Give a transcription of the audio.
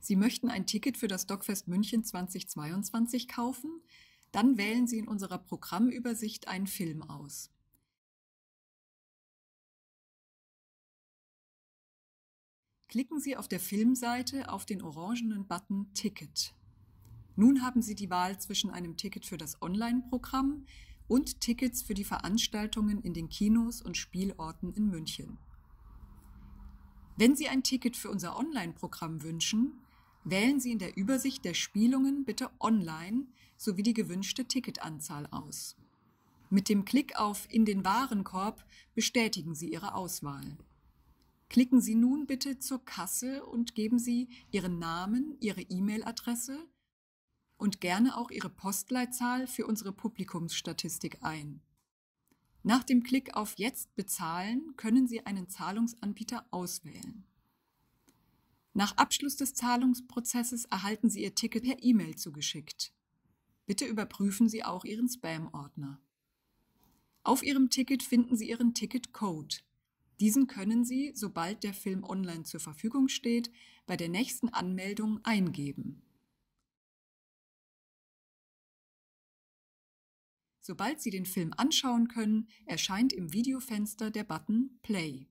Sie möchten ein Ticket für das Dogfest München 2022 kaufen? Dann wählen Sie in unserer Programmübersicht einen Film aus. Klicken Sie auf der Filmseite auf den orangenen Button Ticket. Nun haben Sie die Wahl zwischen einem Ticket für das Online-Programm und Tickets für die Veranstaltungen in den Kinos und Spielorten in München. Wenn Sie ein Ticket für unser Online-Programm wünschen, Wählen Sie in der Übersicht der Spielungen bitte online sowie die gewünschte Ticketanzahl aus. Mit dem Klick auf In den Warenkorb bestätigen Sie Ihre Auswahl. Klicken Sie nun bitte zur Kasse und geben Sie Ihren Namen, Ihre E-Mail-Adresse und gerne auch Ihre Postleitzahl für unsere Publikumsstatistik ein. Nach dem Klick auf Jetzt bezahlen können Sie einen Zahlungsanbieter auswählen. Nach Abschluss des Zahlungsprozesses erhalten Sie Ihr Ticket per E-Mail zugeschickt. Bitte überprüfen Sie auch Ihren Spam-Ordner. Auf Ihrem Ticket finden Sie Ihren Ticket-Code. Diesen können Sie, sobald der Film online zur Verfügung steht, bei der nächsten Anmeldung eingeben. Sobald Sie den Film anschauen können, erscheint im Videofenster der Button Play.